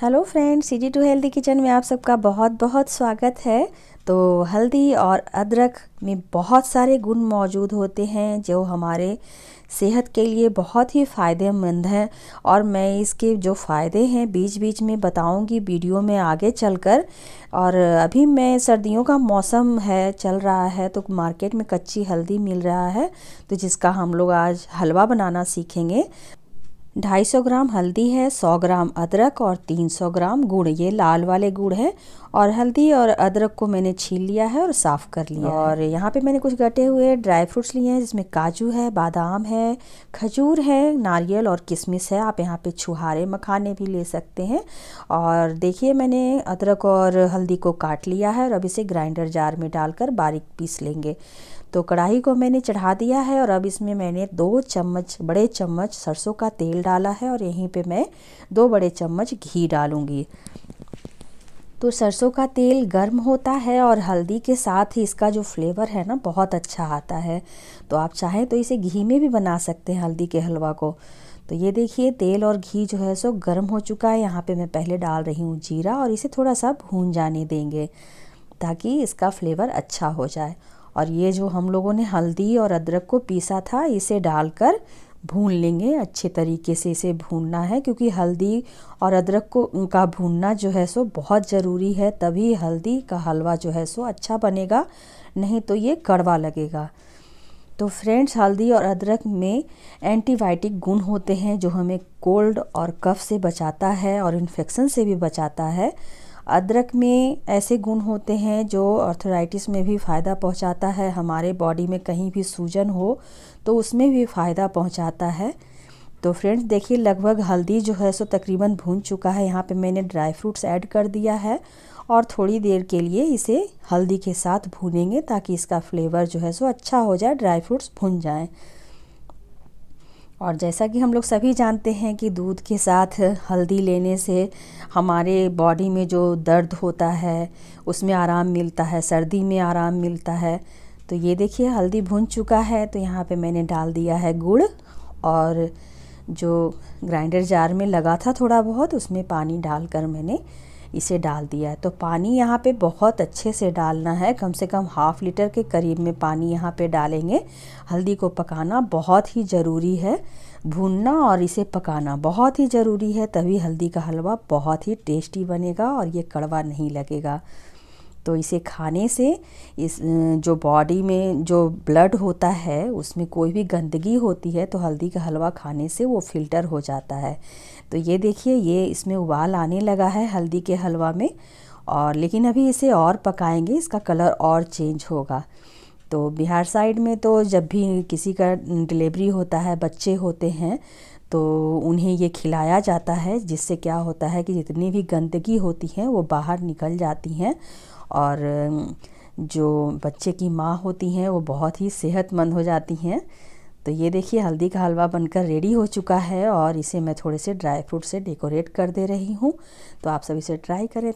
hello friends C G two healthy kitchen में आप सबका बहुत बहुत स्वागत है तो हल्दी और अदरक में बहुत सारे गुण मौजूद होते हैं जो हमारे सेहत के लिए बहुत ही फ़ायदेमंद हैं और मैं इसके जो फ़ायदे हैं बीच बीच में बताऊंगी वीडियो में आगे चलकर और अभी मैं सर्दियों का मौसम है चल रहा है तो मार्केट में कच्ची हल्दी मिल रहा है तो जिसका हम लोग आज हलवा बनाना सीखेंगे 250 ग्राम हल्दी है 100 ग्राम अदरक और 300 ग्राम गुड़ ये लाल वाले गुड़ है और हल्दी और अदरक को मैंने छील लिया है और साफ़ कर लिया और यहाँ पे मैंने कुछ गटे हुए ड्राई फ्रूट्स लिए हैं जिसमें काजू है बादाम है खजूर है नारियल और किशमिश है आप यहाँ पे छुहारे मखाने भी ले सकते हैं और देखिए मैंने अदरक और हल्दी को काट लिया है और अब इसे ग्राइंडर जार में डालकर बारीक पीस लेंगे तो कढ़ाई को मैंने चढ़ा दिया है और अब इसमें मैंने दो चम्मच बड़े चम्मच सरसों का तेल डाला है और यहीं पे मैं दो बड़े चम्मच घी डालूँगी तो सरसों का तेल गर्म होता है और हल्दी के साथ ही इसका जो फ्लेवर है ना बहुत अच्छा आता है तो आप चाहें तो इसे घी में भी बना सकते हैं हल्दी के हलवा को तो ये देखिए तेल और घी जो है सो गर्म हो चुका है यहाँ पे मैं पहले डाल रही हूँ जीरा और इसे थोड़ा सा भून जाने देंगे ताकि इसका फ्लेवर अच्छा हो जाए और ये जो हम लोगों ने हल्दी और अदरक को पीसा था इसे डालकर भून लेंगे अच्छे तरीके से इसे भूनना है क्योंकि हल्दी और अदरक को का भूनना जो है सो बहुत ज़रूरी है तभी हल्दी का हलवा जो है सो अच्छा बनेगा नहीं तो ये कड़वा लगेगा तो फ्रेंड्स हल्दी और अदरक में एंटीबायोटिक गुण होते हैं जो हमें कोल्ड और कफ से बचाता है और इन्फेक्शन से भी बचाता है अदरक में ऐसे गुण होते हैं जो अर्थराइटिस में भी फ़ायदा पहुंचाता है हमारे बॉडी में कहीं भी सूजन हो तो उसमें भी फ़ायदा पहुंचाता है तो फ्रेंड्स देखिए लगभग हल्दी जो है सो तकरीबन भून चुका है यहाँ पे मैंने ड्राई फ्रूट्स ऐड कर दिया है और थोड़ी देर के लिए इसे हल्दी के साथ भूनेंगे ताकि इसका फ्लेवर जो है सो अच्छा हो जाए ड्राई फ्रूट्स भुन जाएँ और जैसा कि हम लोग सभी जानते हैं कि दूध के साथ हल्दी लेने से हमारे बॉडी में जो दर्द होता है उसमें आराम मिलता है सर्दी में आराम मिलता है तो ये देखिए हल्दी भुन चुका है तो यहाँ पे मैंने डाल दिया है गुड़ और जो ग्राइंडर जार में लगा था थोड़ा बहुत उसमें पानी डालकर मैंने इसे डाल दिया है तो पानी यहाँ पे बहुत अच्छे से डालना है कम से कम हाफ लीटर के करीब में पानी यहाँ पे डालेंगे हल्दी को पकाना बहुत ही ज़रूरी है भूनना और इसे पकाना बहुत ही ज़रूरी है तभी हल्दी का हलवा बहुत ही टेस्टी बनेगा और ये कड़वा नहीं लगेगा तो इसे खाने से इस जो बॉडी में जो ब्लड होता है उसमें कोई भी गंदगी होती है तो हल्दी का हलवा खाने से वो फिल्टर हो जाता है तो ये देखिए ये इसमें उबाल आने लगा है हल्दी के हलवा में और लेकिन अभी इसे और पकाएंगे इसका कलर और चेंज होगा तो बिहार साइड में तो जब भी किसी का डिलीवरी होता है बच्चे होते हैं तो उन्हें ये खिलाया जाता है जिससे क्या होता है कि जितनी भी गंदगी होती है वो बाहर निकल जाती हैं और जो बच्चे की माँ होती हैं वो बहुत ही सेहतमंद हो जाती हैं तो ये देखिए हल्दी का हलवा बनकर रेडी हो चुका है और इसे मैं थोड़े से ड्राई फ्रूट से डेकोरेट कर दे रही हूँ तो आप सब इसे ट्राई करें